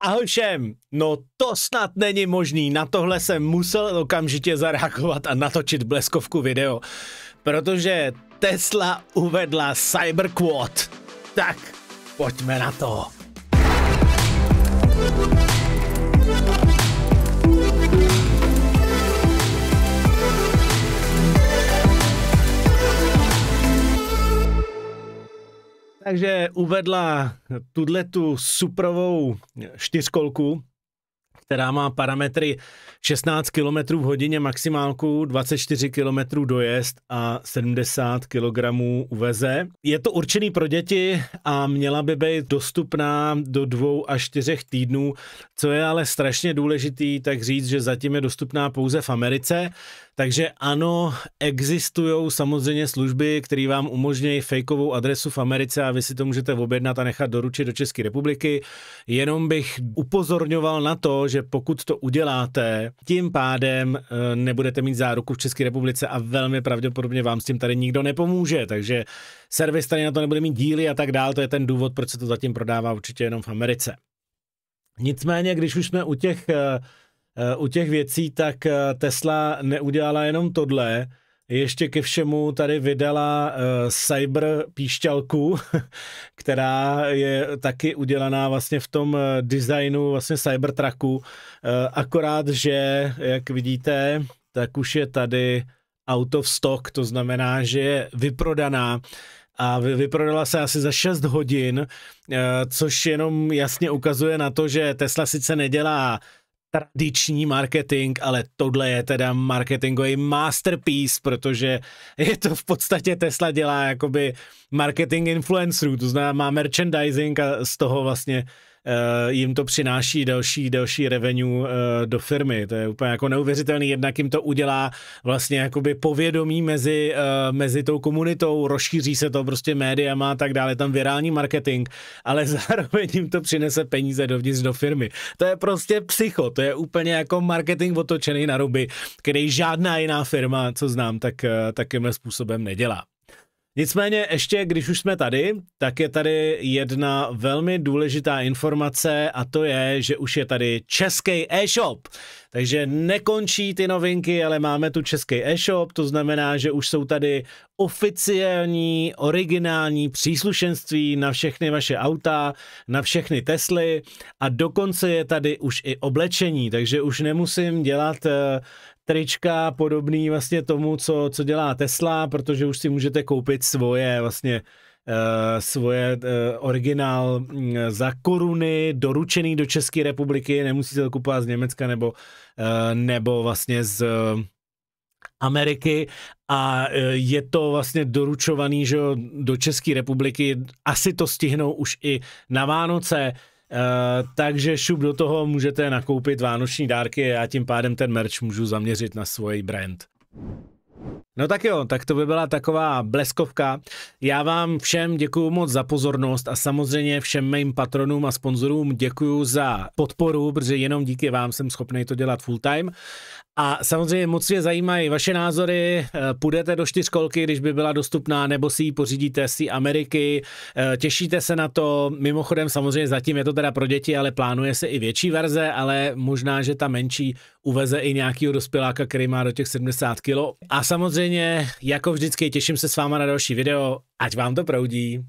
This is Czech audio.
Ahoj všem, no to snad není možný, na tohle jsem musel okamžitě zareagovat a natočit bleskovku video, protože Tesla uvedla Cyberquad. Tak, pojďme na to. Takže uvedla tuhle tu suprovou čtyřkolku, která má parametry 16 km v hodině maximálku, 24 km dojezd a 70 kg uveze. Je to určený pro děti a měla by být dostupná do dvou až čtyřech týdnů, co je ale strašně důležitý, tak říct, že zatím je dostupná pouze v Americe. Takže ano, existují samozřejmě služby, které vám umožňují fejkovou adresu v Americe a vy si to můžete objednat a nechat doručit do České republiky. Jenom bych upozorňoval na to, že protože pokud to uděláte, tím pádem eh, nebudete mít záruku v České republice a velmi pravděpodobně vám s tím tady nikdo nepomůže, takže servis tady na to nebude mít díly a tak dál, to je ten důvod, proč se to zatím prodává určitě jenom v Americe. Nicméně, když už jsme u těch, eh, eh, u těch věcí, tak Tesla neudělala jenom tohle, ještě ke všemu tady vydala uh, cyber píšťalku, která je taky udělaná vlastně v tom eh, designu vlastně cybertrucku, uh, eh, akorát, že jak vidíte, tak už je tady out of stock, to znamená, že je vyprodaná a vyprodala se asi za 6 hodin, což jenom jasně ukazuje na to, že Tesla sice nedělá tradiční marketing, ale tohle je teda marketingový masterpiece, protože je to v podstatě Tesla dělá jakoby marketing influencerů, to znamená má merchandising a z toho vlastně Eh, jim to přináší další, další revenue eh, do firmy. To je úplně jako neuvěřitelný, jednak jim to udělá vlastně jakoby povědomí mezi, eh, mezi tou komunitou, rozšíří se to prostě médiama a tak dále, tam virální marketing, ale zároveň jim to přinese peníze dovnitř do firmy. To je prostě psycho, to je úplně jako marketing otočený na ruby, který žádná jiná firma, co znám, tak takýmhle způsobem nedělá. Nicméně ještě, když už jsme tady, tak je tady jedna velmi důležitá informace a to je, že už je tady český e-shop. Takže nekončí ty novinky, ale máme tu český e-shop, to znamená, že už jsou tady oficiální, originální příslušenství na všechny vaše auta, na všechny Tesly a dokonce je tady už i oblečení, takže už nemusím dělat eh, trička podobný vlastně tomu, co, co dělá Tesla, protože už si můžete koupit svoje vlastně Uh, svoje uh, originál mm, za koruny, doručený do České republiky, nemusíte to kupovat z Německa nebo, uh, nebo vlastně z Ameriky a je to vlastně doručovaný že, do České republiky. Asi to stihnou už i na Vánoce. Uh, Eh, takže šup do toho můžete nakoupit vánoční dárky a já tím pádem ten merch můžu zaměřit na svůj brand. No tak jo, tak to by byla taková bleskovka. Já vám všem děkuji moc za pozornost a samozřejmě všem mým patronům a sponzorům děkuji za podporu, protože jenom díky vám jsem schopný to dělat full time. A samozřejmě moc mě zajímají vaše názory, eh, půjdete do čtyřkolky, když by byla dostupná, nebo si ji pořídíte z Ameriky, eh, těšíte se na to, mimochodem samozřejmě zatím je to teda pro děti, ale plánuje se i větší verze, ale možná, že ta menší uveze i nějakého dospěláka, který má do těch 70 kg. A samozřejmě samozřejmě, jako vždycky těším se s váma na další video, ať vám to proudí.